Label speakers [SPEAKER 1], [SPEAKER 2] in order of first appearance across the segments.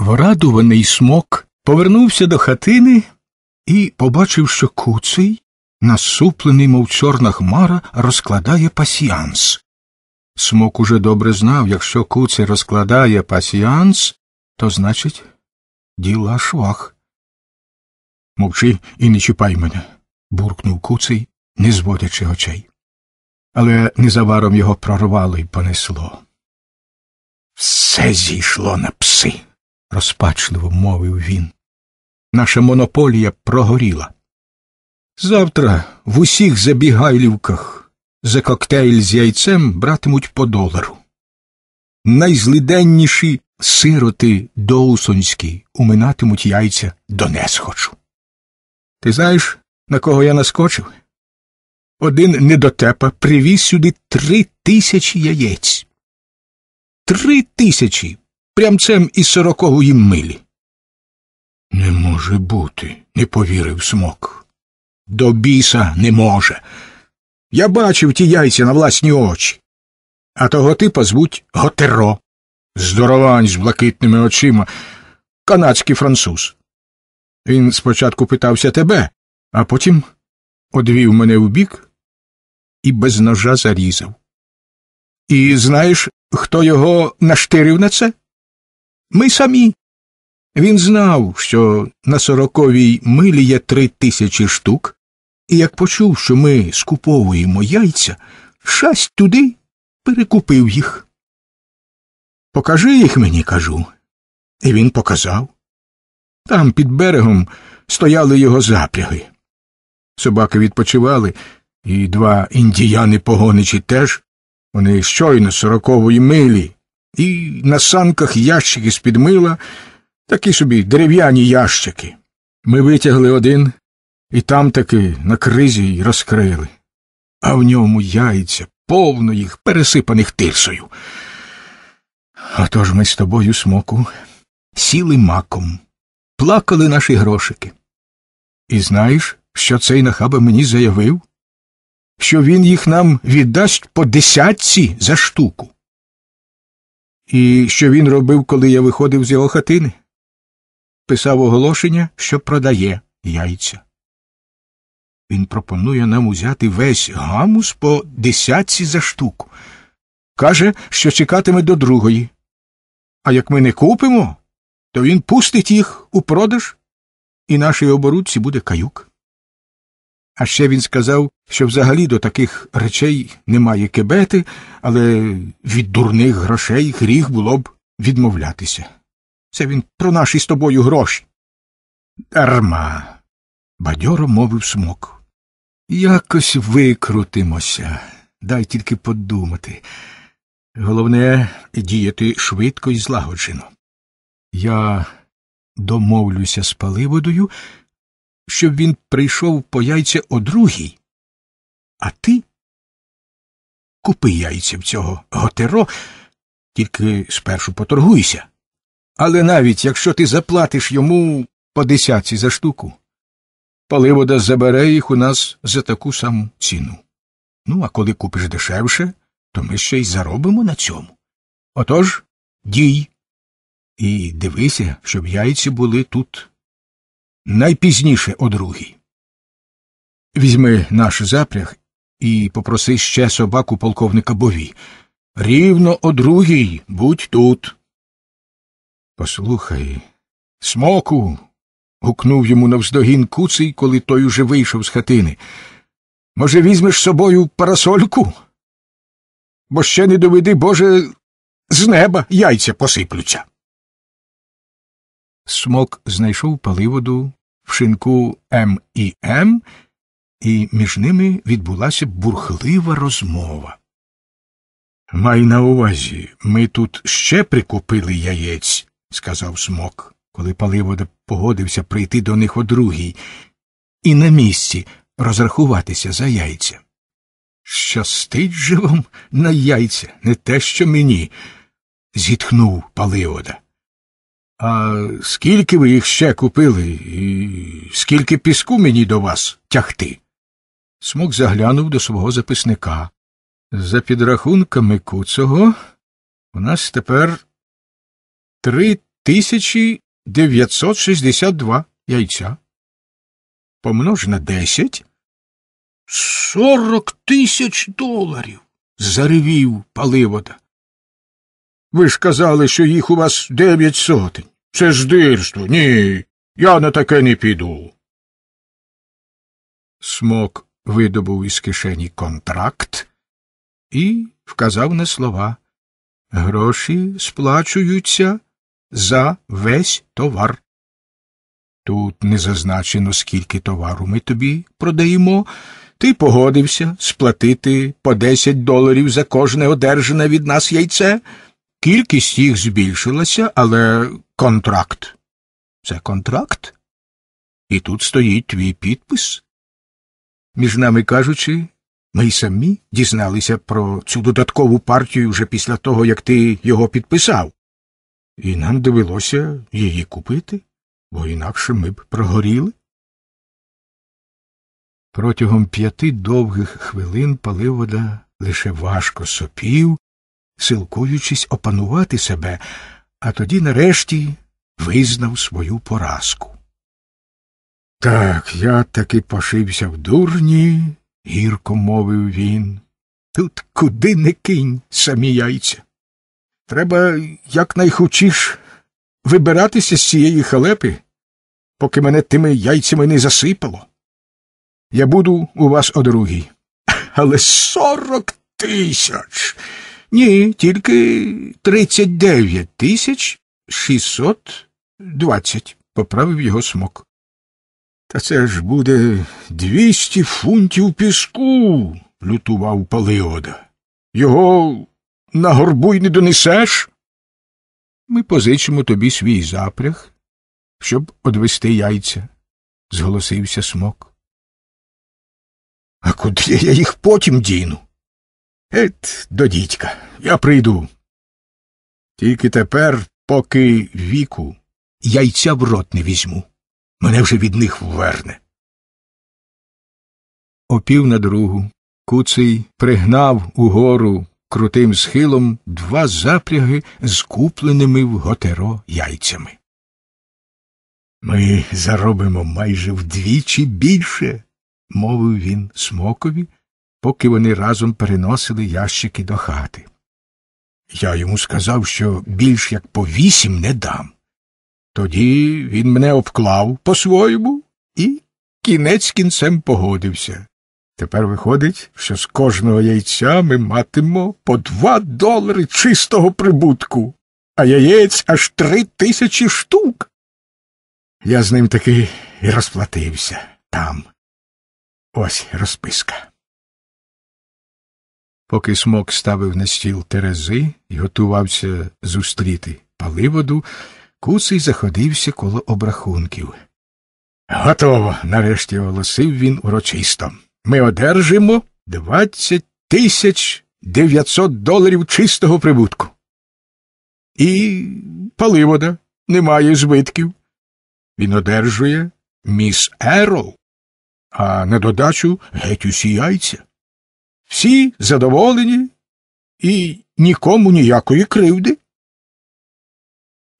[SPEAKER 1] Врадуваний смок повернувся до хатини і, побачив, що куций, насуплений, мов чорна хмара, розкладає пасіанс. Смок уже добре знав, якщо куций розкладає пасіанс, то, значить, діла швах. Мовчи і не чіпай мене, буркнув куций, не зводячи очей. Але незабаром його прорвало і понесло. Все зійшло на пси розпачливо мовив він. Наша монополія прогоріла. Завтра в усіх забігайлівках за коктейль з яйцем братимуть по долару. Найзлиденніші сироти доусонські уминатимуть яйця до несхочу. Ти знаєш, на кого я наскочив? Один недотепа привіз сюди три тисячі яєць. Три тисячі прямцем із сорокової їм милі. Не може бути, не повірив смок. До біса не може. Я бачив ті яйця на власні очі. А того типа звуть Готеро. Здоровань з блакитними очима, канадський француз. Він спочатку питався тебе, а потім одвів мене вбік і без ножа зарізав. І знаєш, хто його наштирив на це? Ми самі. Він знав, що на сороковій милі є три тисячі штук, і як почув, що ми скуповуємо яйця, щась туди перекупив їх. Покажи їх мені, кажу. І він показав. Там під берегом стояли його запряги. Собаки відпочивали, і два індіяни погоничі теж. Вони щойно сорокової милі і на санках ящики з під мила, такі собі дерев'яні ящики. Ми витягли один і там таки на кризі й розкрили. А в ньому яйця, повно їх, пересипаних тирсою. Отож ми з тобою, смоку, сіли маком, плакали наші грошики. І знаєш, що цей нахаба мені заявив? Що він їх нам віддасть по десятці за штуку. І що він робив, коли я виходив з його хатини? Писав оголошення, що продає яйця. Він пропонує нам узяти весь гамус по десятці за штуку. Каже, що чекатиме до другої. А як ми не купимо, то він пустить їх у продаж, і нашій оборудці буде каюк. А ще він сказав, що взагалі до таких речей немає кебети, але від дурних грошей гріх було б відмовлятися. Це він про наші з тобою гроші. Дарма. бадьоро мовив смок. Якось викрутимося. Дай тільки подумати. Головне діяти швидко і злагоджено. Я домовлюся з паливодою щоб він прийшов по яйця о другій, а ти купи яйця в цього готеро, тільки спершу поторгуйся. Але навіть якщо ти заплатиш йому по десятці за штуку, Паливода забере їх у нас за таку саму ціну. Ну, а коли купиш дешевше, то ми ще й заробимо на цьому. Отож, дій. І дивися, щоб яйці були тут найпізніше о другій. Візьми наш запряг і попроси ще собаку полковника Бові. Рівно о другій будь тут. Послухай. Смоку. гукнув йому навздогін куций, коли той уже вийшов з хатини. Може, візьмеш з собою парасольку? Бо ще не доведи, Боже, з неба яйця посиплються. Смок знайшов паливоду, в шинку М ем і М, ем, і між ними відбулася бурхлива розмова. Май на увазі, ми тут ще прикупили яєць, сказав смок, коли паливода погодився прийти до них о другій, і на місці розрахуватися за яйця. Щастить же вам на яйця, не те, що мені, зітхнув паливода. А скільки ви їх ще купили, і скільки піску мені до вас тягти? Смок заглянув до свого записника. За підрахунками куцого, у нас тепер три тисячі дев'ятсот шістдесят два яйця. Помнож на десять. Сорок тисяч доларів. заревів паливода. Ви ж казали, що їх у вас дев'ять сотень. Це ж дирство. Ні. Я на таке не піду. Смок видобув із кишені контракт і вказав на слова Гроші сплачуються за весь товар. Тут не зазначено, скільки товару ми тобі продаємо. Ти погодився сплатити по 10 доларів за кожне одержане від нас яйце. Кількість їх збільшилася, але контракт. Це контракт? І тут стоїть твій підпис. Між нами кажучи, ми й самі дізналися про цю додаткову партію вже після того, як ти його підписав, і нам довелося її купити, бо інакше ми б прогоріли. Протягом п'яти довгих хвилин Паливода лише важко сопів силкуючись опанувати себе, а тоді нарешті визнав свою поразку. Так, я таки пошився в дурні, гірко мовив він. Тут куди не кинь самі яйця. Треба якнайхучіш вибиратися з цієї халепи, поки мене тими яйцями не засипало. Я буду у вас о другій. Але сорок тисяч. Ні, тільки тридцять дев'ять тисяч двадцять, поправив його смок. Та це ж буде двісті фунтів піску, лютував Палиода. Його на горбу й не донесеш. Ми позичимо тобі свій запряг, щоб одвести яйця, зголосився смок. А куди я їх потім діну? Ет, до дідька, я прийду. Тільки тепер, поки віку, яйця в рот не візьму. Мене вже від них верне. Опів на другу куций пригнав угору крутим схилом два запряги з купленими в готеро яйцями. Ми заробимо майже вдвічі більше, мовив він смокові, поки вони разом переносили ящики до хати. Я йому сказав, що більш як по вісім не дам. Тоді він мене обклав по своєму і кінець кінцем погодився. Тепер виходить, що з кожного яйця ми матимо по два долари чистого прибутку, а яєць аж три тисячі штук. Я з ним таки і розплатився там. Ось розписка. Поки смок ставив на стіл терези і готувався зустріти паливоду, куций заходився коло обрахунків. Готово, нарешті оголосив він урочисто. Ми одержимо 20 тисяч 900 доларів чистого прибутку. І паливода немає збитків. Він одержує міс Ерол, а на додачу геть усі яйця. Всі задоволені і нікому ніякої кривди.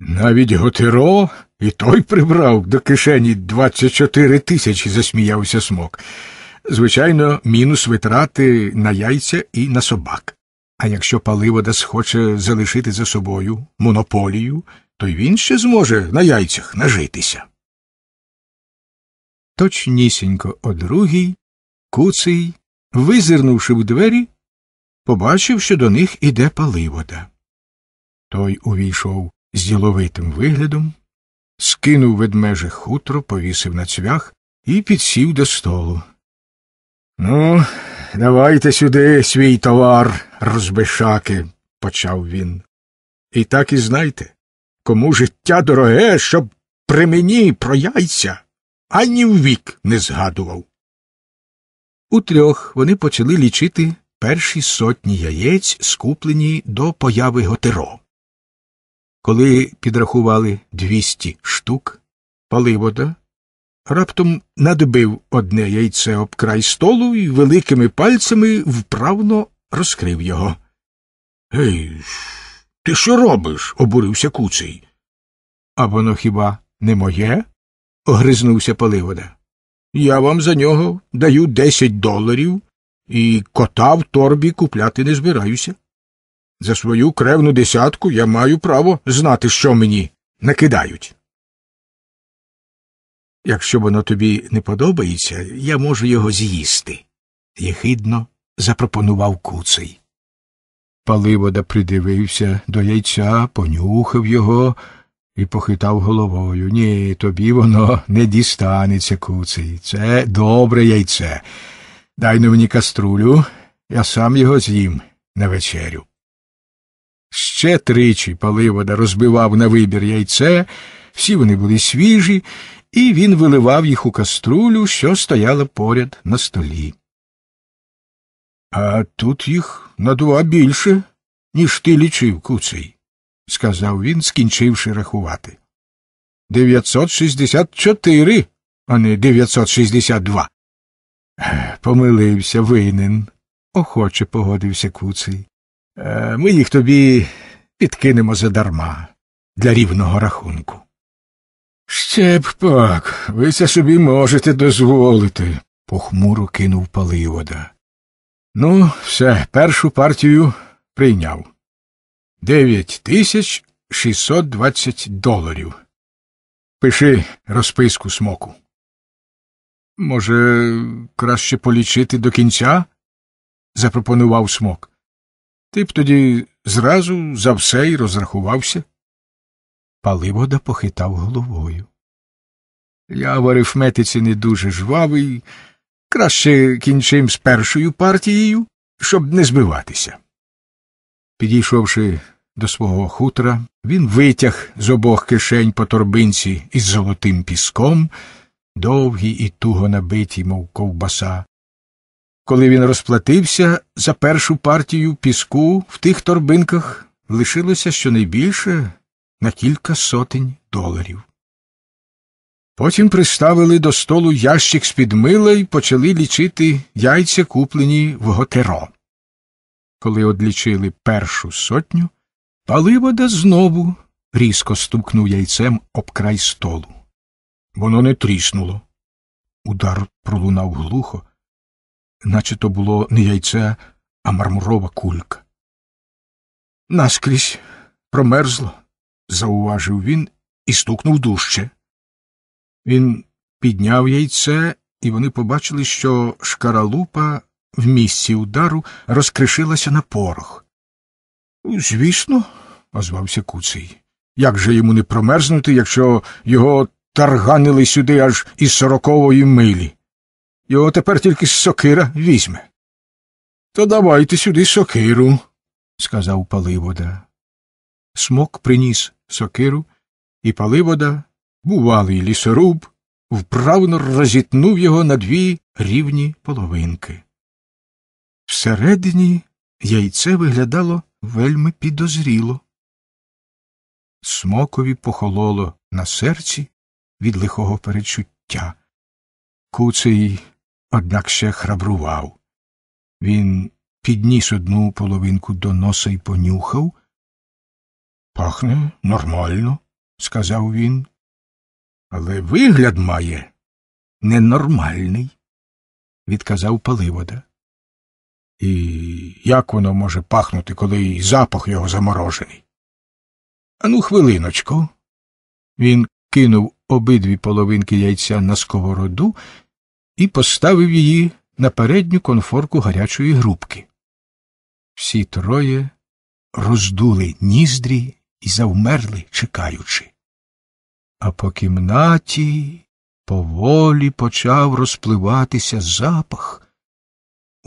[SPEAKER 1] Навіть Готеро і той прибрав до кишені 24 тисячі, засміявся смок. Звичайно, мінус витрати на яйця і на собак. А якщо паливода схоче залишити за собою монополію, то й він ще зможе на яйцях нажитися. Точнісінько о другій куций визирнувши в двері, побачив, що до них іде паливода. Той увійшов з діловитим виглядом, скинув ведмеже хутро, повісив на цвях і підсів до столу. Ну, давайте сюди свій товар, розбишаки, почав він. І так і знайте, кому життя дороге, щоб при мені про яйця ані в вік не згадував. У трьох вони почали лічити перші сотні яєць, скуплені до появи Готеро. Коли підрахували двісті штук, паливода раптом надбив одне яйце об край столу і великими пальцями вправно розкрив його. Гей, ти що робиш? обурився куций. А воно хіба не моє? огризнувся паливода. Я вам за нього даю десять доларів і кота в торбі купляти не збираюся. За свою кревну десятку я маю право знати, що мені накидають. Якщо воно тобі не подобається, я можу його з'їсти, єхидно запропонував куций. Паливода придивився до яйця, понюхав його і похитав головою. Ні, тобі воно не дістанеться, куций. Це добре яйце. Дай но мені каструлю, я сам його з'їм на вечерю. Ще тричі паливода розбивав на вибір яйце, всі вони були свіжі, і він виливав їх у каструлю, що стояла поряд на столі. А тут їх на два більше, ніж ти лічив, куций сказав він, скінчивши рахувати. Дев'ятсот шістдесят чотири, а не дев'ятсот шістдесят два. «Е, помилився, винен, охоче погодився куций. «Е, ми їх тобі підкинемо задарма для рівного рахунку. Ще б пак, ви це собі можете дозволити, похмуро кинув паливода. Ну, все, першу партію прийняв. Дев'ять тисяч двадцять доларів. Пиши розписку смоку. Може, краще полічити до кінця? запропонував смок. Ти б тоді зразу за все й розрахувався. Паливода похитав головою. Я в арифметиці не дуже жвавий. Краще кінчим з першою партією, щоб не збиватися. Підійшовши до свого хутра, він витяг з обох кишень по торбинці із золотим піском, довгі і туго набиті, мов ковбаса. Коли він розплатився за першу партію піску, в тих торбинках лишилося щонайбільше на кілька сотень доларів. Потім приставили до столу ящик з під мила і почали лічити яйця, куплені в готеро. Коли одлічили першу сотню, паливода знову різко стукнув яйцем об край столу. Воно не тріснуло. Удар пролунав глухо, наче то було не яйце, а мармурова кулька. Наскрізь промерзло, зауважив він і стукнув дужче. Він підняв яйце, і вони побачили, що шкаралупа в місці удару розкришилася на порох. «Ну, звісно, озвався куций. Як же йому не промерзнути, якщо його тарганили сюди аж із сорокової милі? Його тепер тільки сокира візьме. То давайте сюди сокиру, сказав Паливода. Смок приніс сокиру, і Паливода, бувалий лісоруб, вправно розітнув його на дві рівні половинки. Всередині яйце виглядало вельми підозріло. Смокові похололо на серці від лихого перечуття. Куций, однак ще храбрував. Він підніс одну половинку до носа і понюхав. Пахне нормально, сказав він. Але вигляд має ненормальний, відказав Паливода. І як воно може пахнути, коли й запах його заморожений? Ану, хвилиночку. Він кинув обидві половинки яйця на сковороду і поставив її на передню конфорку гарячої грубки. Всі троє роздули ніздрі і завмерли, чекаючи. А по кімнаті поволі почав розпливатися запах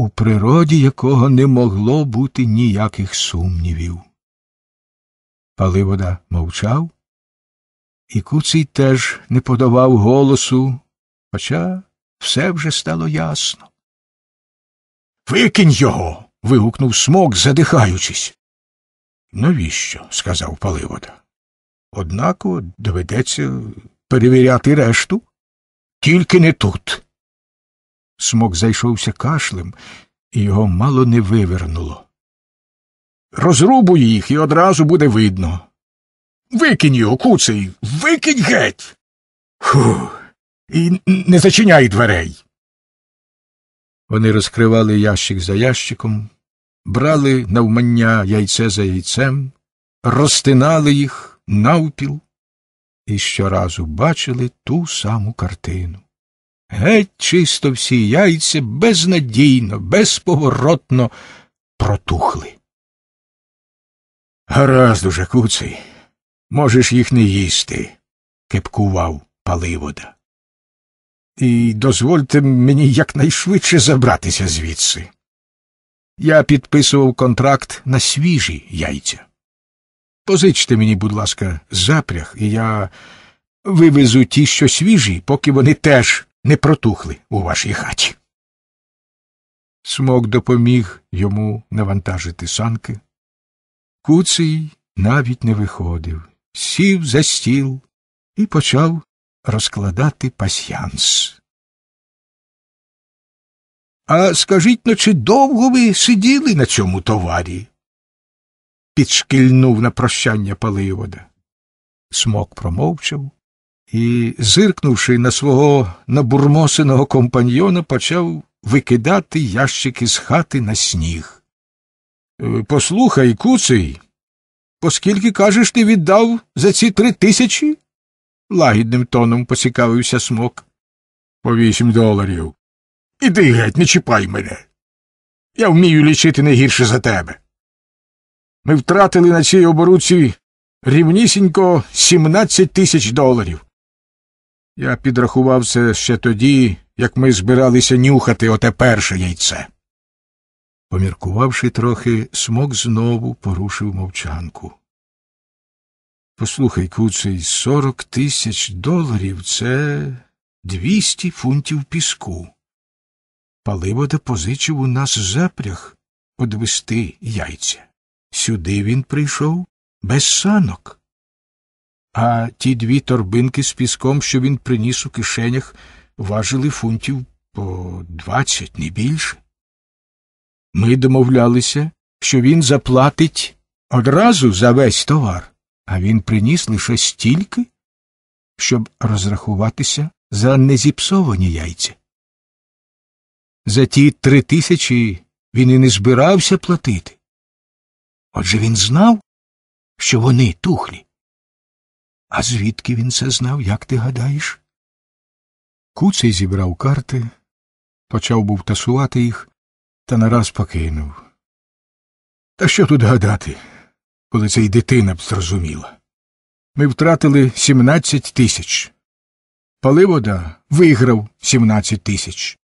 [SPEAKER 1] у природі якого не могло бути ніяких сумнівів. Паливода мовчав, і куций теж не подавав голосу, хоча все вже стало ясно. Викинь його. вигукнув смок, задихаючись. Навіщо? сказав Паливода. Однако доведеться перевіряти решту, тільки не тут. Смок зайшовся кашлем, і його мало не вивернуло. Розрубуй їх і одразу буде видно. Викинь його, куций, викинь геть. Фух, і не зачиняй дверей. Вони розкривали ящик за ящиком, брали навмання яйце за яйцем, розтинали їх навпіл і щоразу бачили ту саму картину геть чисто всі яйця безнадійно, безповоротно протухли. Гаразд уже, куций, можеш їх не їсти, кепкував паливода. І дозвольте мені якнайшвидше забратися звідси. Я підписував контракт на свіжі яйця. Позичте мені, будь ласка, запряг, і я вивезу ті, що свіжі, поки вони теж не протухли у вашій хаті. Смок допоміг йому навантажити санки. Куций навіть не виходив, сів за стіл і почав розкладати пасьянс. А скажіть ну, чи довго ви сиділи на цьому товарі? підшкільнув на прощання Паливода. Смок промовчав, і, зиркнувши на свого набурмосеного компаньйона, почав викидати ящики з хати на сніг. «Е, послухай, куций, поскільки, кажеш, ти віддав за ці три тисячі? лагідним тоном поцікавився смок. По вісім доларів. Іди геть, не чіпай мене. Я вмію лічити не гірше за тебе. Ми втратили на цій оборуці рівнісінько сімнадцять тисяч доларів. Я підрахував це ще тоді, як ми збиралися нюхати оте перше яйце. Поміркувавши трохи, смок знову порушив мовчанку. Послухай, куцей, сорок тисяч доларів це двісті фунтів піску. Паливо позичив у нас запряг одвести яйця. Сюди він прийшов без санок а ті дві торбинки з піском, що він приніс у кишенях, важили фунтів по двадцять, не більше. Ми домовлялися, що він заплатить одразу за весь товар, а він приніс лише стільки, щоб розрахуватися за незіпсовані яйця. За ті три тисячі він і не збирався платити. Отже він знав, що вони тухлі. А звідки він це знав, як ти гадаєш? Куций зібрав карти, почав був тасувати їх, та нараз покинув. Та що тут гадати, коли це й дитина б зрозуміла? Ми втратили сімнадцять тисяч. Паливода виграв сімнадцять тисяч.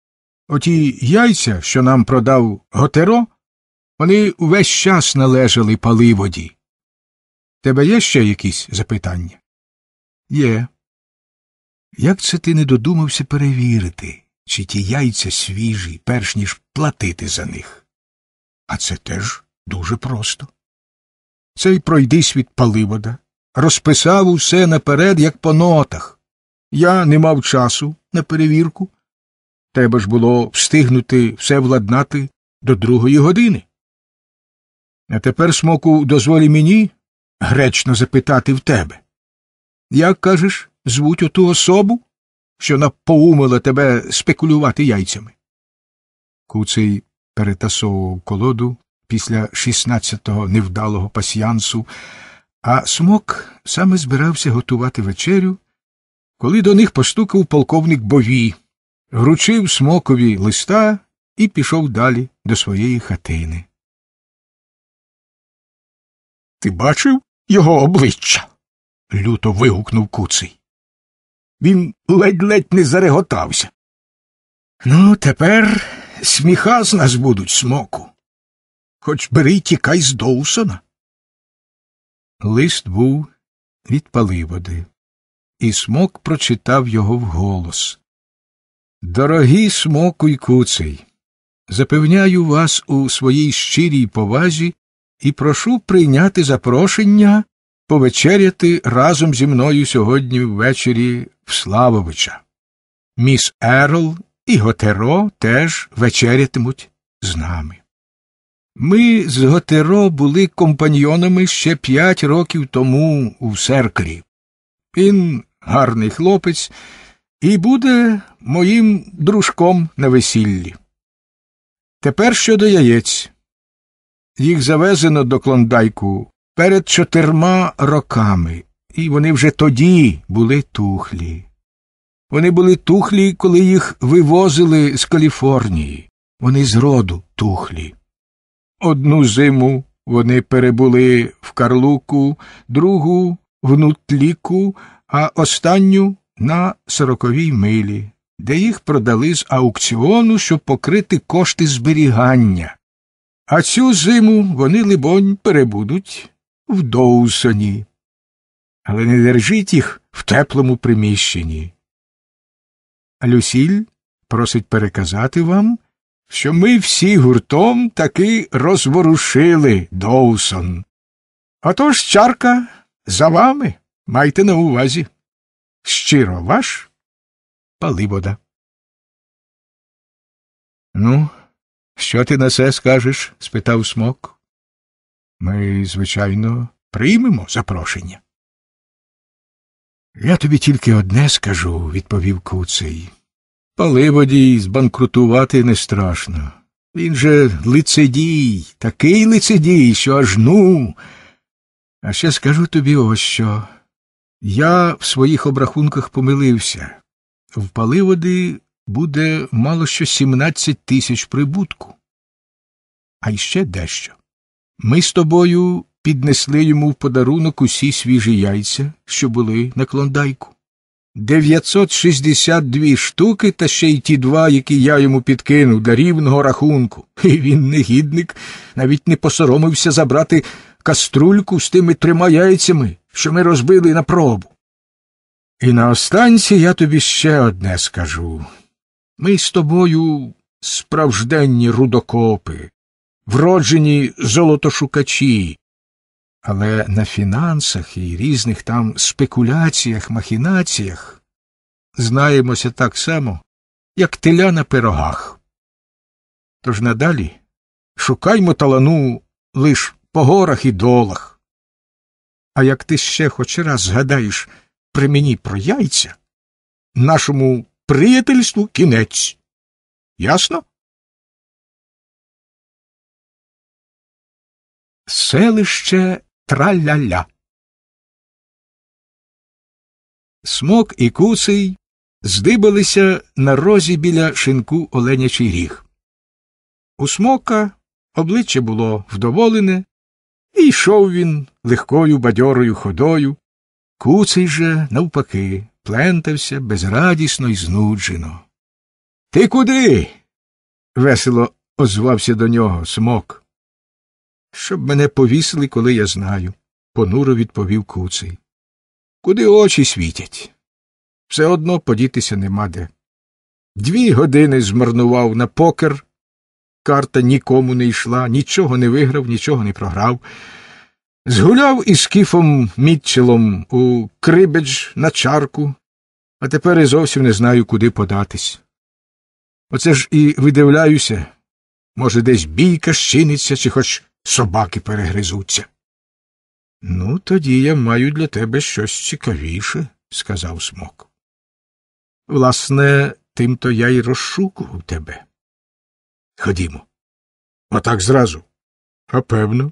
[SPEAKER 1] Оті яйця, що нам продав Готеро, вони увесь час належали паливоді. Тебе є ще якісь запитання? Є. Як це ти не додумався перевірити, чи ті яйця свіжі, перш ніж платити за них? А це теж дуже просто. Цей пройдись від паливода, розписав усе наперед, як по нотах. Я не мав часу на перевірку. Тебе ж було встигнути все владнати до другої години. А тепер, смоку, дозволі мені гречно запитати в тебе. Як кажеш, звуть оту особу, що напоумила тебе спекулювати яйцями. Куций перетасовував колоду після шістнадцятого невдалого пасьянсу, а смок саме збирався готувати вечерю, коли до них постукав полковник бові, вручив смокові листа і пішов далі до своєї хатини. Ти бачив його обличчя? люто вигукнув куций. Він ледь-ледь не зареготався. Ну, тепер сміха з нас будуть, смоку. Хоч бери й тікай з Доусона. Лист був від паливоди, і смок прочитав його вголос. Дорогі смоку й куций, запевняю вас у своїй щирій повазі і прошу прийняти запрошення повечеряти разом зі мною сьогодні ввечері в Славовича. Міс Ерл і Готеро теж вечерятимуть з нами. Ми з Готеро були компаньйонами ще п'ять років тому у серкрі. Він гарний хлопець і буде моїм дружком на весіллі. Тепер щодо яєць. Їх завезено до клондайку перед чотирма роками, і вони вже тоді були тухлі. Вони були тухлі, коли їх вивозили з Каліфорнії. Вони з роду тухлі. Одну зиму вони перебули в Карлуку, другу в Нутліку, а останню на сороковій милі, де їх продали з аукціону, щоб покрити кошти зберігання. А цю зиму вони, либонь, перебудуть в Доусоні, але не держіть їх в теплому приміщенні. Люсіль просить переказати вам, що ми всі гуртом таки розворушили Доусон. Отож, чарка за вами майте на увазі. Щиро ваш Палибода. Ну, що ти на це скажеш? спитав смок. Ми, звичайно, приймемо запрошення. Я тобі тільки одне скажу, відповів Куций. Паливодій збанкрутувати не страшно. Він же лицедій, такий лицедій, що аж ну. А ще скажу тобі ось що. Я в своїх обрахунках помилився. В паливоди буде мало що 17 тисяч прибутку. А ще дещо. Ми з тобою піднесли йому в подарунок усі свіжі яйця, що були на клондайку. 962 штуки, та ще й ті два, які я йому підкинув для рівного рахунку. І він, негідник, навіть не посоромився забрати каструльку з тими трьома яйцями, що ми розбили на пробу. І на останці я тобі ще одне скажу ми з тобою справжденні рудокопи вроджені золотошукачі, але на фінансах і різних там спекуляціях, махінаціях знаємося так само, як теля на пирогах. Тож надалі шукаймо талану лиш по горах і долах. А як ти ще хоч раз згадаєш при мені про яйця, нашому приятельству кінець. Ясно? Селище Траляля. Смок і куций здибалися на розі біля шинку оленячий ріг. У смока обличчя було вдоволене, і йшов він легкою бадьорою ходою. Куций же, навпаки, плентався безрадісно і знуджено. Ти куди? весело озвався до нього смок щоб мене повісили, коли я знаю, понуро відповів куций. Куди очі світять? Все одно подітися нема де. Дві години змарнував на покер. Карта нікому не йшла, нічого не виграв, нічого не програв. Згуляв із кіфом Мітчелом у крибедж на чарку, а тепер і зовсім не знаю, куди податись. Оце ж і видивляюся. Може, десь бійка щиниться, чи хоч собаки перегризуться. Ну, тоді я маю для тебе щось цікавіше, сказав смок. Власне, тим то я й розшукував тебе. Ходімо. Отак зразу. А певно.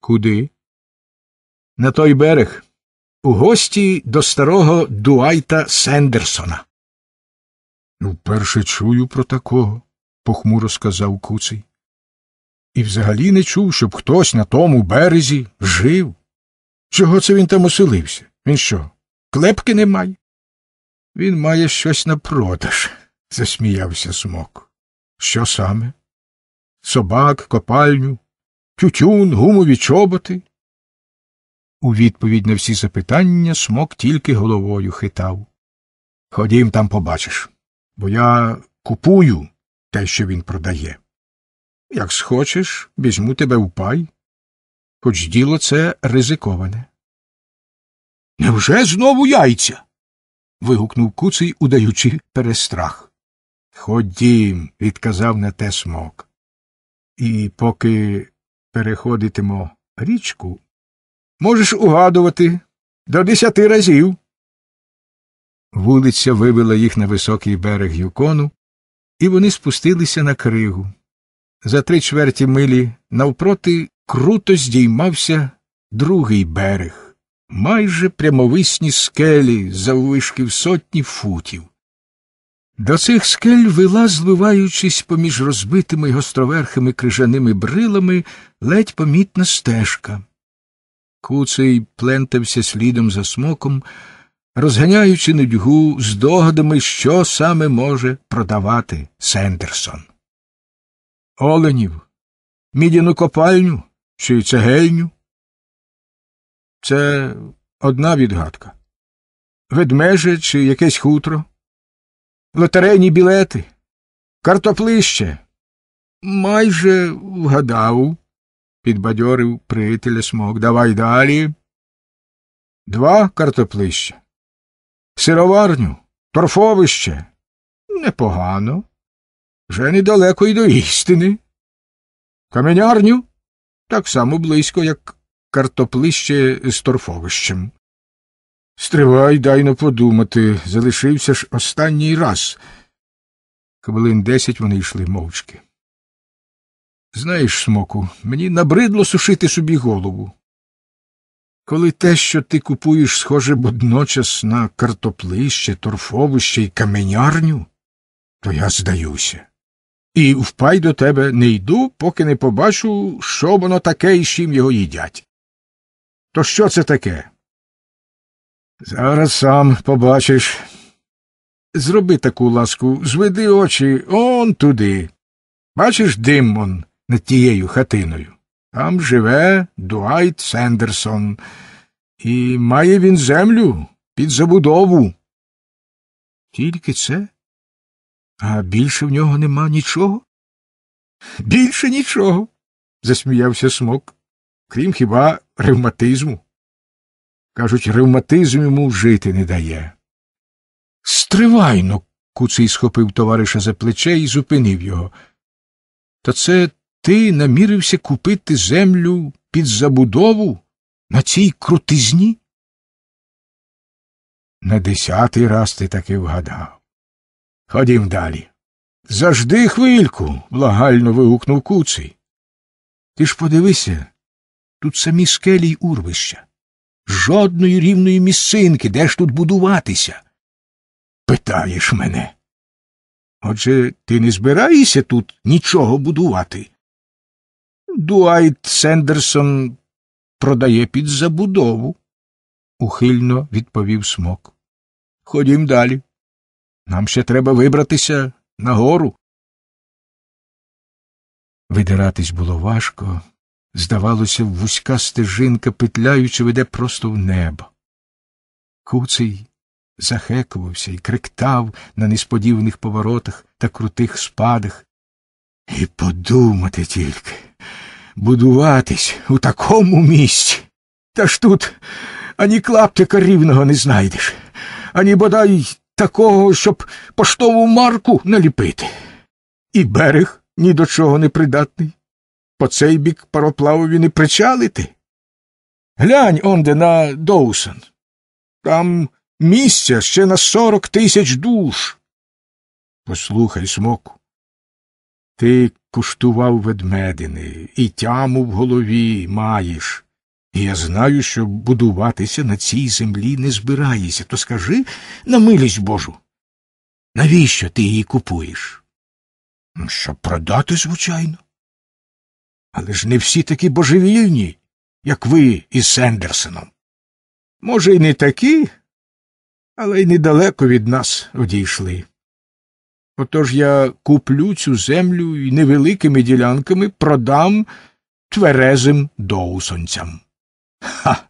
[SPEAKER 1] Куди? На той берег, у гості до старого Дуайта Сендерсона. Ну, вперше чую про такого, похмуро сказав куций і взагалі не чув, щоб хтось на тому березі жив. Чого це він там оселився? Він що? Клепки не має? Він має щось на продаж, засміявся смок. Що саме? Собак, копальню, тютюн, гумові чоботи. У відповідь на всі запитання смок тільки головою хитав. Ходім там побачиш, бо я купую те, що він продає. Як схочеш, візьму тебе в пай, хоч діло це ризиковане. Невже знову яйця? вигукнув куций, удаючи перестрах. Ходім, відказав на те смок. І поки переходитимо річку, можеш угадувати до десяти разів. Вулиця вивела їх на високий берег юкону, і вони спустилися на кригу. За три чверті милі навпроти круто здіймався другий берег, майже прямовисні скелі заввишки в сотні футів. До цих скель вела, зливаючись поміж розбитими гостроверхими крижаними брилами, ледь помітна стежка. Куций плентався слідом за смоком, розганяючи нудьгу з догадами, що саме може продавати Сендерсон оленів, мідяну копальню чи цегельню? Це одна відгадка. Ведмеже чи якесь хутро, лотерейні білети, картоплище. Майже вгадав, підбадьорив приятеля смок. Давай далі. Два картоплища. Сироварню, торфовище. Непогано вже недалеко й до істини. Каменярню так само близько, як картоплище з торфовищем. Стривай, дайно подумати, залишився ж останній раз. Хвилин десять вони йшли мовчки. Знаєш, смоку, мені набридло сушити собі голову. Коли те, що ти купуєш, схоже водночас на картоплище, торфовище і каменярню, то я здаюся і впай до тебе не йду, поки не побачу, що воно таке і з чим його їдять. То що це таке? Зараз сам побачиш. Зроби таку ласку, зведи очі он туди. Бачиш дим он над тією хатиною. Там живе Дуайт Сендерсон, і має він землю під забудову. Тільки це? А більше в нього нема нічого? Більше нічого, засміявся смок. Крім хіба ревматизму. Кажуть, ревматизм йому жити не дає. Стривайно, куций схопив товариша за плече і зупинив його. Та це ти намірився купити землю під забудову на цій крутизні? На десятий раз ти таки вгадав. Ходім далі. Зажди хвильку. благально вигукнув куций. Ти ж подивися тут самі скелі й урвища. Жодної рівної місцинки, де ж тут будуватися? Питаєш мене. Отже, ти не збираєшся тут нічого будувати? Дуайт Сендерсон продає під забудову, ухильно відповів смок. Ходім далі. Нам ще треба вибратися на гору. Видиратись було важко. Здавалося, вузька стежинка, петляючи, веде просто в небо. Куций захекувався і криктав на несподіваних поворотах та крутих спадах. І подумати тільки, будуватись у такому місці. Та ж тут ані клаптика рівного не знайдеш, ані бодай такого, щоб поштову марку наліпити. І берег ні до чого не придатний. По цей бік пароплавові не причалити. Глянь онде на Доусон. Там місця ще на сорок тисяч душ. Послухай, смоку. Ти куштував ведмедини і тяму в голові маєш. І я знаю, що будуватися на цій землі не збираєшся, то скажи на милість Божу. Навіщо ти її купуєш? Ну, щоб продати, звичайно. Але ж не всі такі божевільні, як ви із Сендерсоном. Може, й не такі, але й недалеко від нас одійшли. Отож я куплю цю землю і невеликими ділянками продам тверезим доусонцям. Ха.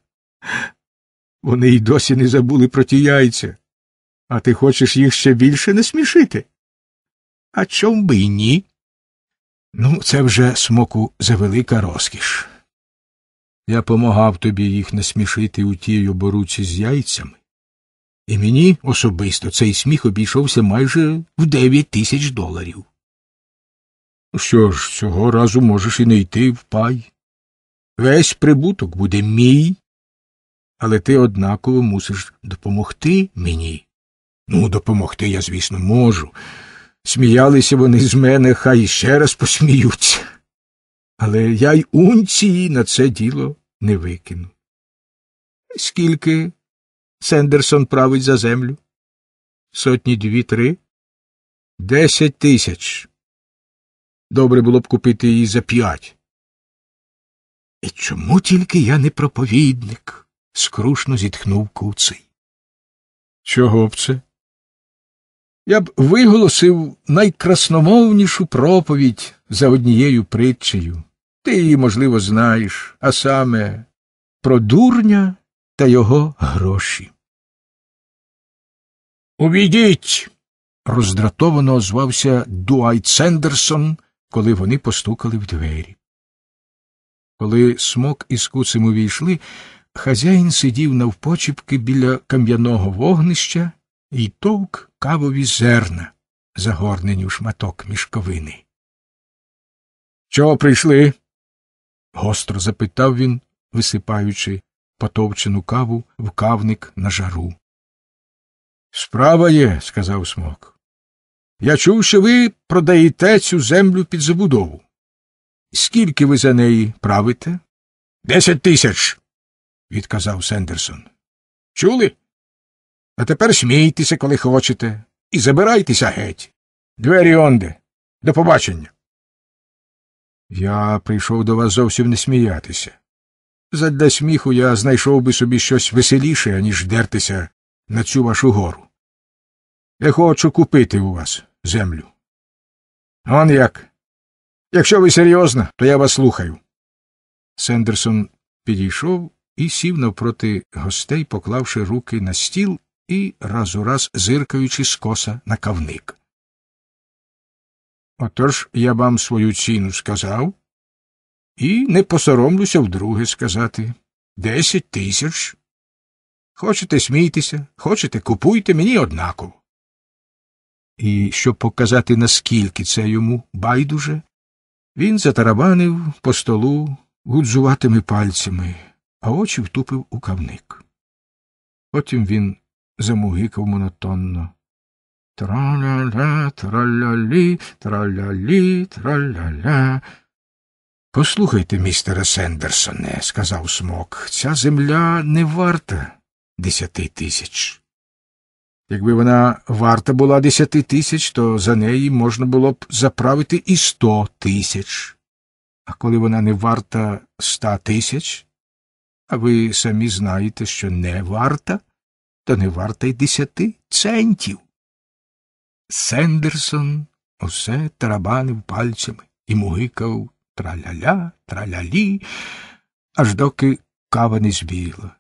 [SPEAKER 1] Вони й досі не забули про ті яйця. А ти хочеш їх ще більше насмішити? А чом би й ні? Ну, це вже смоку завелика розкіш. Я помагав тобі їх насмішити у тій оборуці з яйцями, і мені особисто цей сміх обійшовся майже в дев'ять тисяч доларів. Що ж, цього разу можеш і не йти в пай. Весь прибуток буде мій, але ти однаково мусиш допомогти мені. Ну, допомогти я, звісно, можу. Сміялися вони з мене, хай ще раз посміються. Але я й унції на це діло не викину. Скільки Сендерсон править за землю? Сотні дві три? Десять тисяч. Добре було б купити її за п'ять. І чому тільки я не проповідник? скрушно зітхнув куций. Чого б це? Я б виголосив найкрасномовнішу проповідь за однією притчею. Ти її, можливо, знаєш, а саме про дурня та його гроші. Увійдіть. роздратовано озвався Дуайт Сендерсон, коли вони постукали в двері. Коли смок із куцем увійшли, хазяїн сидів навпочіпки біля кам'яного вогнища і товк кавові зерна, загорнені у шматок мішковини. Чого прийшли? гостро запитав він, висипаючи потовчену каву в кавник на жару. Справа є, сказав смок. Я чув, що ви продаєте цю землю під забудову. Скільки ви за неї правите? Десять тисяч, відказав Сендерсон. Чули? А тепер смійтеся, коли хочете, і забирайтеся геть. Двері онде. До побачення. Я прийшов до вас зовсім не сміятися. Задля сміху я знайшов би собі щось веселіше, аніж дертися на цю вашу гору. Я хочу купити у вас землю. Он як. Якщо ви серйозна, то я вас слухаю. Сендерсон підійшов і сів навпроти гостей, поклавши руки на стіл і раз у раз зиркаючи скоса на кавник. Отож я вам свою ціну сказав і не посоромлюся вдруге сказати десять тисяч. Хочете смійтеся, хочете купуйте мені однаково. І щоб показати, наскільки це йому байдуже, він затарабанив по столу гудзуватими пальцями, а очі втупив у кавник. Потім він замугикав монотонно. Траля-ля, траля-лі, траля-лі, траля-ля. Послухайте, містере Сендерсоне, сказав смок, ця земля не варта десяти тисяч. Якби вона варта була десяти тисяч, то за неї можна було б заправити і сто тисяч. А коли вона не варта ста тисяч, а ви самі знаєте, що не варта, то не варта й десяти центів. Сендерсон усе тарабанив пальцями і мугикав траляля, тралялі, аж доки кава не збігла.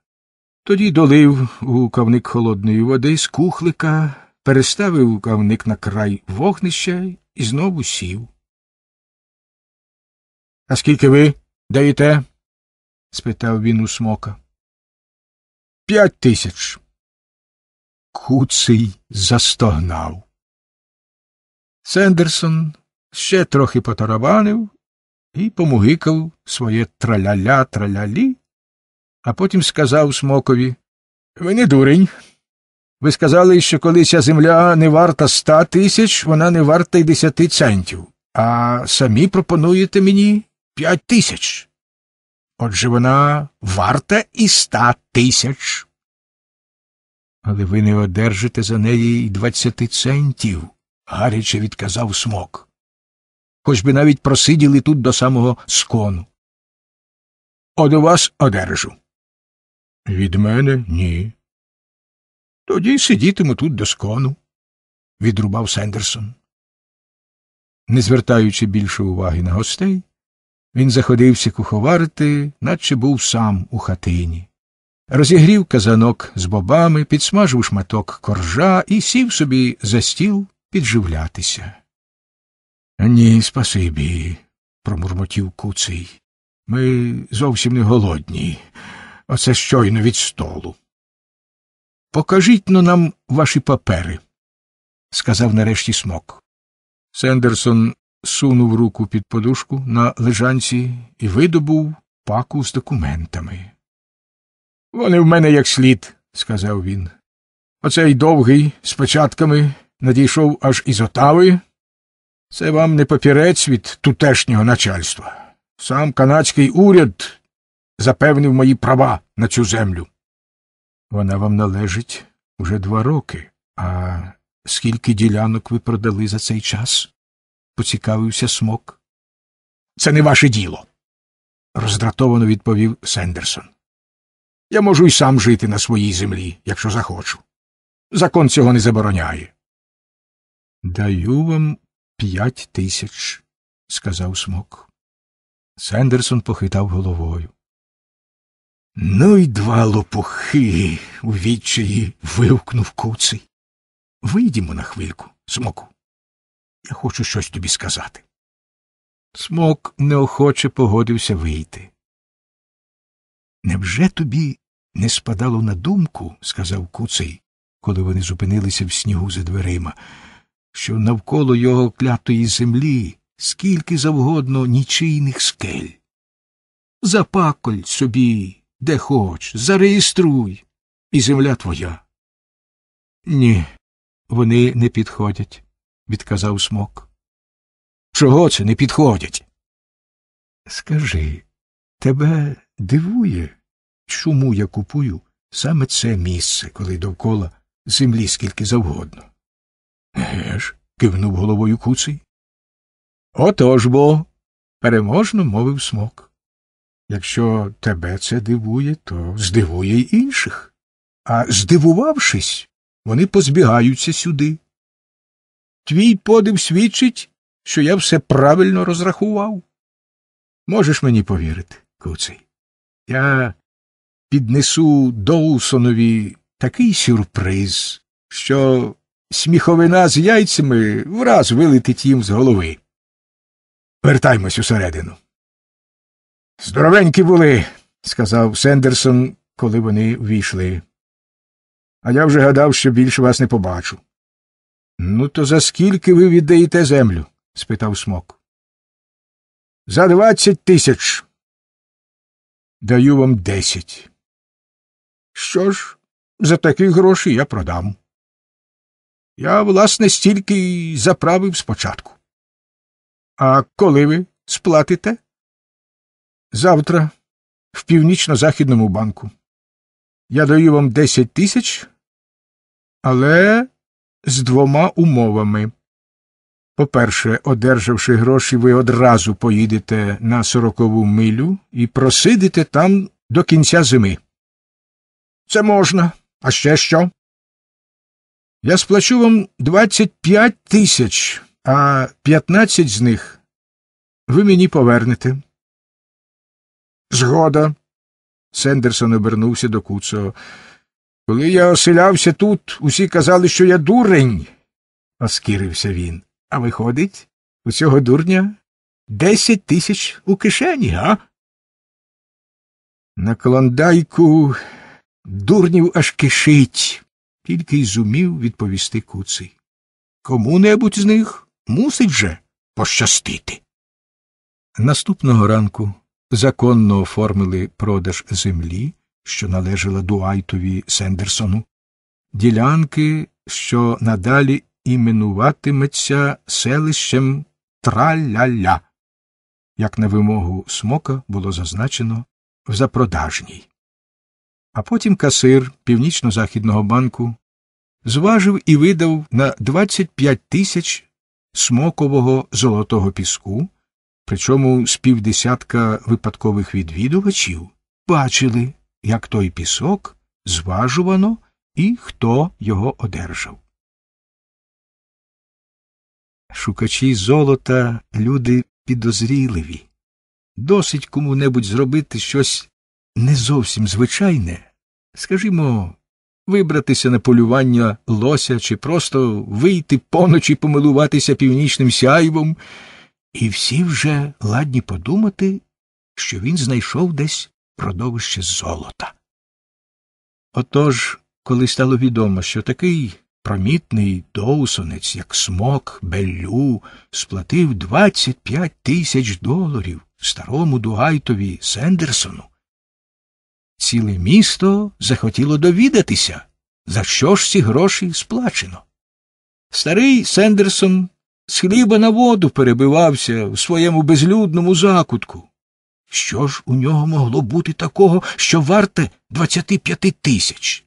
[SPEAKER 1] Тоді долив у кавник холодної води з кухлика, переставив кавник на край вогнища і знову сів. А скільки ви даєте? спитав він у смока. П'ять тисяч. Куций застогнав. Сендерсон ще трохи потарабанив і помугикав своє траляля тралялі а потім сказав смокові Ви не дурень. Ви сказали, що коли ця земля не варта ста тисяч, вона не варта й десяти центів, а самі пропонуєте мені п'ять тисяч. Отже вона варта і ста тисяч. Але ви не одержите за неї й двадцяти центів, гаряче відказав смок. Хоч би навіть просиділи тут до самого скону. От у вас одержу. Від мене ні. Тоді сидітиму тут до скону, відрубав Сендерсон. Не звертаючи більше уваги на гостей, він заходився куховарити, наче був сам у хатині. Розігрів казанок з бобами, підсмажив шматок коржа і сів собі за стіл підживлятися. Ні, спасибі, промурмотів куций. Ми зовсім не голодні оце щойно від столу. Покажіть но ну, нам ваші папери, сказав нарешті смок. Сендерсон сунув руку під подушку на лежанці і видобув паку з документами. Вони в мене як слід, сказав він. Оцей довгий з печатками надійшов аж із отави. Це вам не папірець від тутешнього начальства. Сам канадський уряд запевнив мої права на цю землю. Вона вам належить уже два роки, а скільки ділянок ви продали за цей час? поцікавився смок. Це не ваше діло, роздратовано відповів Сендерсон. Я можу й сам жити на своїй землі, якщо захочу. Закон цього не забороняє. Даю вам п'ять тисяч, сказав смок. Сендерсон похитав головою. Ну, й два лопухи, у відчаї вивкнув куций. Вийдімо на хвильку, смоку. Я хочу щось тобі сказати. Смок неохоче погодився вийти. Невже тобі не спадало на думку, сказав куций, коли вони зупинилися в снігу за дверима, що навколо його клятої землі скільки завгодно нічийних скель? Запаколь собі де хоч, зареєструй, і земля твоя. Ні, вони не підходять, відказав смок. Чого це не підходять? Скажи, тебе дивує, чому я купую саме це місце, коли довкола землі скільки завгодно? Еге ж, кивнув головою куций. Отож бо, переможно мовив смок. Якщо тебе це дивує, то здивує й інших. А здивувавшись, вони позбігаються сюди. Твій подив свідчить, що я все правильно розрахував. Можеш мені повірити, куций. Я піднесу Доусонові такий сюрприз, що сміховина з яйцями враз вилетить їм з голови. Вертаймось усередину. Здоровенькі були, сказав Сендерсон, коли вони ввійшли. А я вже гадав, що більше вас не побачу. Ну, то за скільки ви віддаєте землю? спитав смок. За двадцять тисяч. Даю вам десять. Що ж, за такі гроші я продам. Я, власне, стільки й заправив спочатку. А коли ви сплатите? Завтра в північно-західному банку. Я даю вам 10 тисяч, але з двома умовами. По-перше, одержавши гроші, ви одразу поїдете на сорокову милю і просидите там до кінця зими. Це можна. А ще що? Я сплачу вам 25 тисяч, а 15 з них ви мені повернете. Згода. Сендерсон обернувся до куцого. Коли я оселявся тут, усі казали, що я дурень, оскірився він. А виходить, у цього дурня десять тисяч у кишені, га? На клондайку дурнів аж кишить, тільки й зумів відповісти куций. Кому небудь з них мусить же пощастити. Наступного ранку законно оформили продаж землі, що належала Дуайтові Сендерсону, ділянки, що надалі іменуватиметься селищем Траляля, як на вимогу смока було зазначено в запродажній. А потім касир Північно-Західного банку зважив і видав на 25 тисяч смокового золотого піску причому з півдесятка випадкових відвідувачів бачили, як той пісок зважувано і хто його одержав. Шукачі золота люди підозріливі. Досить кому небудь зробити щось не зовсім звичайне, скажімо, вибратися на полювання лося чи просто вийти поночі помилуватися північним сяйвом. І всі вже ладні подумати, що він знайшов десь продовище золота. Отож, коли стало відомо, що такий промітний доусонець, як смок Беллю, сплатив 25 тисяч доларів старому Дугайтові Сендерсону, ціле місто захотіло довідатися, за що ж ці гроші сплачено. Старий Сендерсон з хліба на воду перебивався в своєму безлюдному закутку. Що ж у нього могло бути такого, що варте 25 тисяч?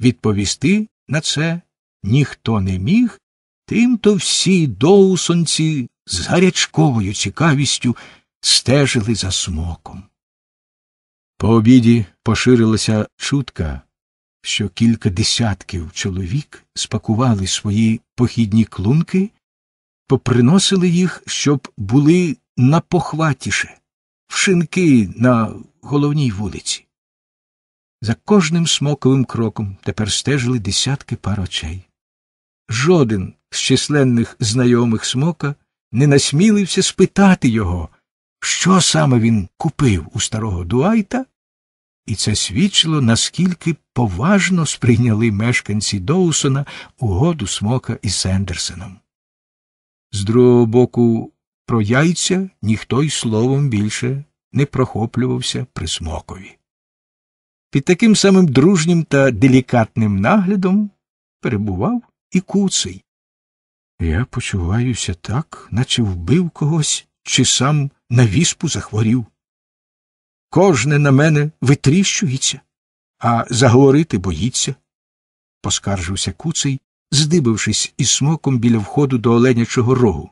[SPEAKER 1] Відповісти на це ніхто не міг, тим то всі доусонці з гарячковою цікавістю стежили за смоком. По обіді поширилася чутка, що кілька десятків чоловік спакували свої похідні клунки поприносили їх, щоб були напохватіше, в шинки на головній вулиці. За кожним смоковим кроком тепер стежили десятки пар очей. Жоден з численних знайомих смока не насмілився спитати його, що саме він купив у старого Дуайта, і це свідчило, наскільки поважно сприйняли мешканці Доусона угоду смока із Сендерсоном. З другого боку, про яйця ніхто й словом більше не прохоплювався присмокові. Під таким самим дружнім та делікатним наглядом перебував і куций. Я почуваюся так, наче вбив когось чи сам на віспу захворів. Кожне на мене витріщується, а заговорити боїться, поскаржився куций здибившись із смоком біля входу до оленячого рогу.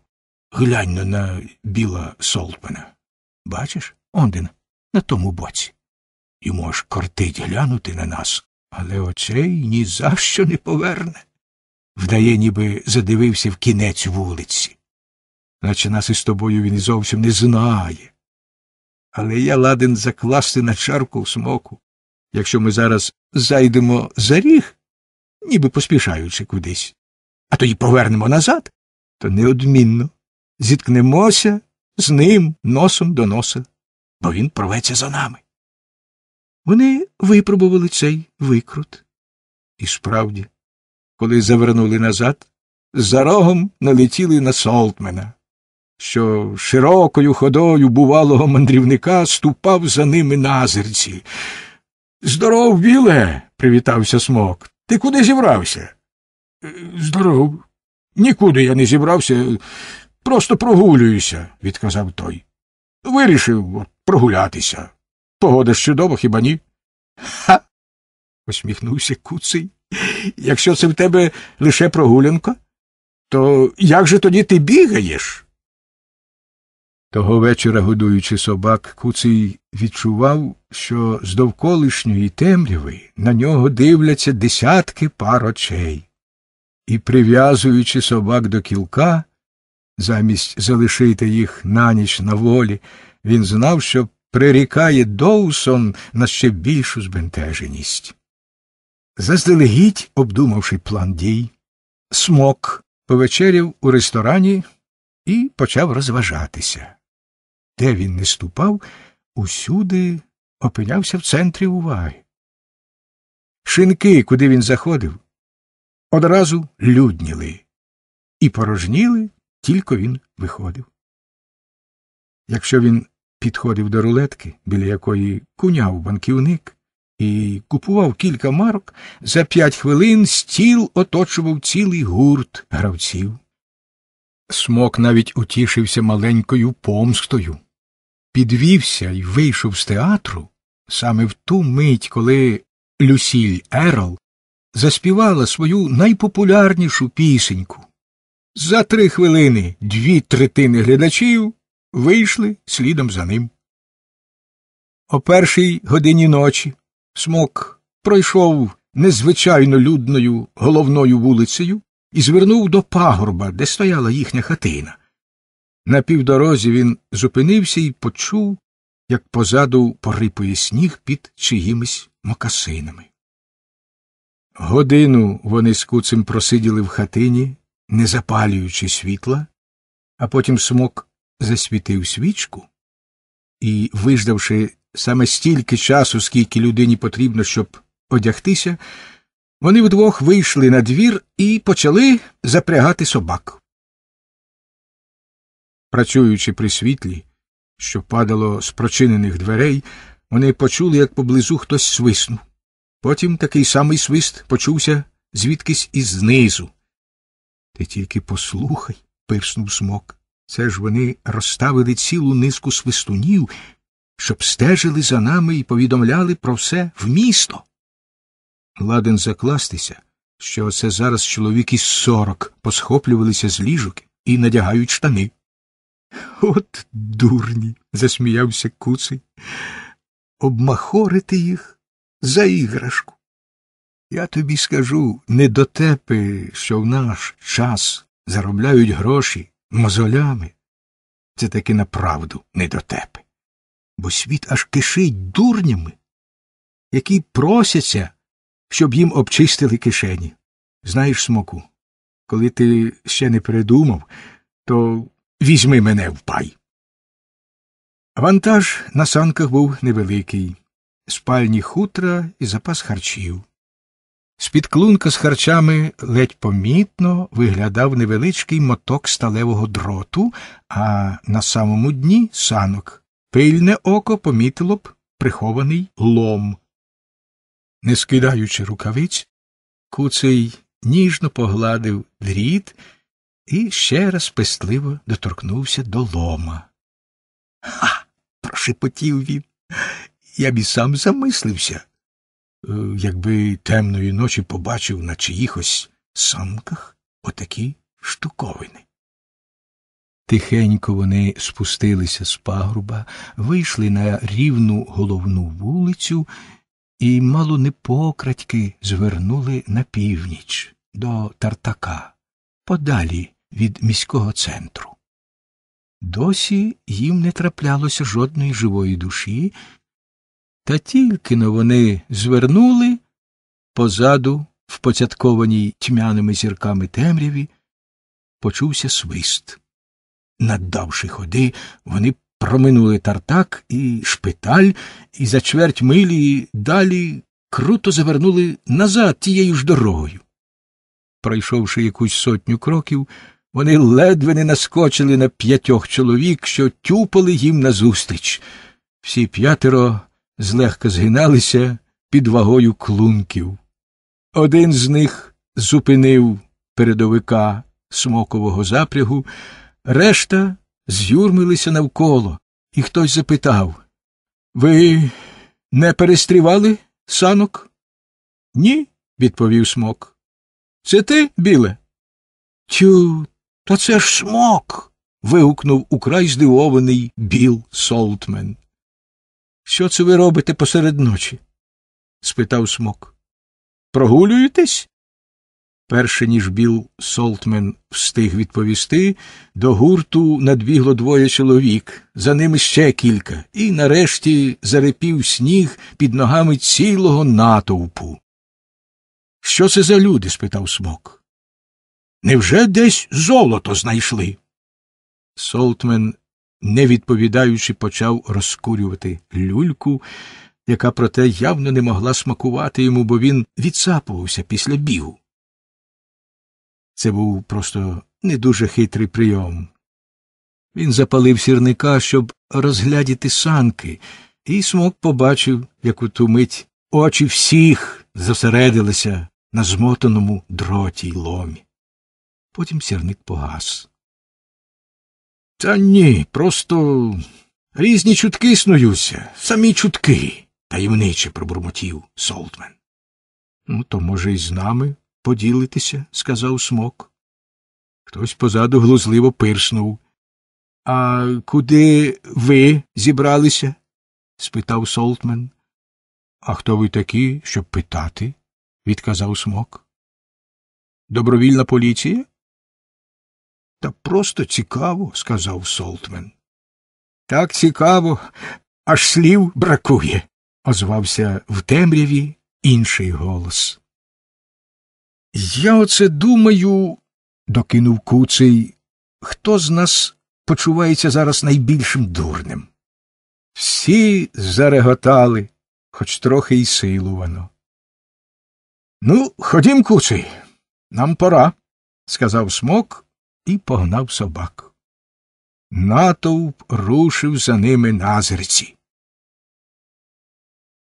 [SPEAKER 1] Глянь на біла солтмена. Бачиш, онден, на тому боці. Йому аж кортить глянути на нас, але оцей ні за що не поверне. Вдає, ніби задивився в кінець вулиці. Наче нас із тобою він і зовсім не знає. Але я ладен закласти на чарку в смоку. Якщо ми зараз зайдемо за ріг, ніби поспішаючи кудись. А тоді повернемо назад, то неодмінно зіткнемося з ним носом до носа, бо він проветься за нами. Вони випробували цей викрут. І справді, коли завернули назад, за рогом налетіли на Солтмена, що широкою ходою бувалого мандрівника ступав за ними назирці. Здоров, біле, привітався смок. Ти куди зібрався? Е, здоров. Нікуди я не зібрався, просто прогулююся, відказав той. Вирішив прогулятися. Погода ж чудова, хіба ні? Ха. посміхнувся куций. Якщо це в тебе лише прогулянка, то як же тоді ти бігаєш? Того вечора, годуючи собак, Куций відчував, що з довколишньої темряви на нього дивляться десятки пар очей. І, прив'язуючи собак до кілка, замість залишити їх на ніч на волі, він знав, що прирікає Доусон на ще більшу збентеженість. Заздалегідь, обдумавши план дій, смок повечеряв у ресторані і почав розважатися де він не ступав, усюди опинявся в центрі уваги. Шинки, куди він заходив, одразу людніли і порожніли, тільки він виходив. Якщо він підходив до рулетки, біля якої куняв банківник, і купував кілька марок, за п'ять хвилин стіл оточував цілий гурт гравців. Смок навіть утішився маленькою помстою, підвівся і вийшов з театру саме в ту мить, коли Люсіль Ерл заспівала свою найпопулярнішу пісеньку. За три хвилини дві третини глядачів вийшли слідом за ним. О першій годині ночі смок пройшов незвичайно людною головною вулицею, і звернув до пагорба, де стояла їхня хатина. На півдорозі він зупинився і почув, як позаду порипує сніг під чиїмись мокасинами. Годину вони з куцем просиділи в хатині, не запалюючи світла, а потім смок засвітив свічку і, виждавши саме стільки часу, скільки людині потрібно, щоб одягтися, вони вдвох вийшли на двір і почали запрягати собак. Працюючи при світлі, що падало з прочинених дверей, вони почули, як поблизу хтось свиснув. Потім такий самий свист почувся звідкись і знизу. Ти тільки послухай, пирснув смок. Це ж вони розставили цілу низку свистунів, щоб стежили за нами і повідомляли про все в місто. Ладен закластися, що це зараз чоловік із сорок посхоплювалися з ліжок і надягають штани. От дурні, засміявся куций. Обмахорити їх за іграшку. Я тобі скажу не до тепи, що в наш час заробляють гроші мозолями. Це таки направду не дотепи. Бо світ аж кишить дурнями, які просяться щоб їм обчистили кишені. Знаєш, смоку, коли ти ще не передумав, то візьми мене в пай. Вантаж на санках був невеликий, спальні хутра і запас харчів. З-під клунка з харчами ледь помітно виглядав невеличкий моток сталевого дроту, а на самому дні санок. Пильне око помітило б прихований лом. Не скидаючи рукавиць, куций ніжно погладив дріт і ще раз пестливо доторкнувся до лома. Ха. прошепотів він. Я б і сам замислився. Е, якби темної ночі побачив на чиїхось санках отакі штуковини. Тихенько вони спустилися з пагруба, вийшли на рівну головну вулицю і мало не покрадьки звернули на північ до Тартака, подалі від міського центру. Досі їм не траплялося жодної живої душі, та тільки но вони звернули позаду, в поцяткованій тьмяними зірками темряві, почувся свист. Наддавши ходи, вони проминули тартак і шпиталь, і за чверть милі далі круто завернули назад тією ж дорогою. Пройшовши якусь сотню кроків, вони ледве не наскочили на п'ятьох чоловік, що тюпали їм назустріч. Всі п'ятеро злегка згиналися під вагою клунків. Один з них зупинив передовика смокового запрягу, решта з'юрмилися навколо, і хтось запитав Ви не перестрівали санок? Ні, відповів смок. Це ти, біле? Тю, то це ж смок. вигукнув украй здивований Біл Солтмен. Що це ви робите посеред ночі? спитав смок. Прогулюєтесь? Перше ніж Біл Солтмен встиг відповісти, до гурту надбігло двоє чоловік, за ними ще кілька, і нарешті зарепів сніг під ногами цілого натовпу. Що це за люди? спитав смок. Невже десь золото знайшли? Солтмен, не відповідаючи, почав розкурювати люльку, яка проте явно не могла смакувати йому, бо він відсапувався після бігу. Це був просто не дуже хитрий прийом. Він запалив сірника, щоб розглядіти санки, і смок побачив, як у ту мить очі всіх зосередилися на змотаному дроті й ломі. Потім сірник погас. Та ні, просто різні чутки снуюся, самі чутки, таємниче пробурмотів Солтмен. Ну, то, може, і з нами, поділитеся, сказав смок. Хтось позаду глузливо пирснув. А куди ви зібралися? спитав Солтмен. А хто ви такі, щоб питати? відказав смок. Добровільна поліція? Та просто цікаво, сказав Солтмен. Так цікаво, аж слів бракує, озвався в темряві інший голос. Я оце думаю, докинув куций, хто з нас почувається зараз найбільшим дурним. Всі зареготали, хоч трохи й силувано. Ну, ходім, куций, нам пора, сказав смок і погнав собак. Натовп рушив за ними назирці.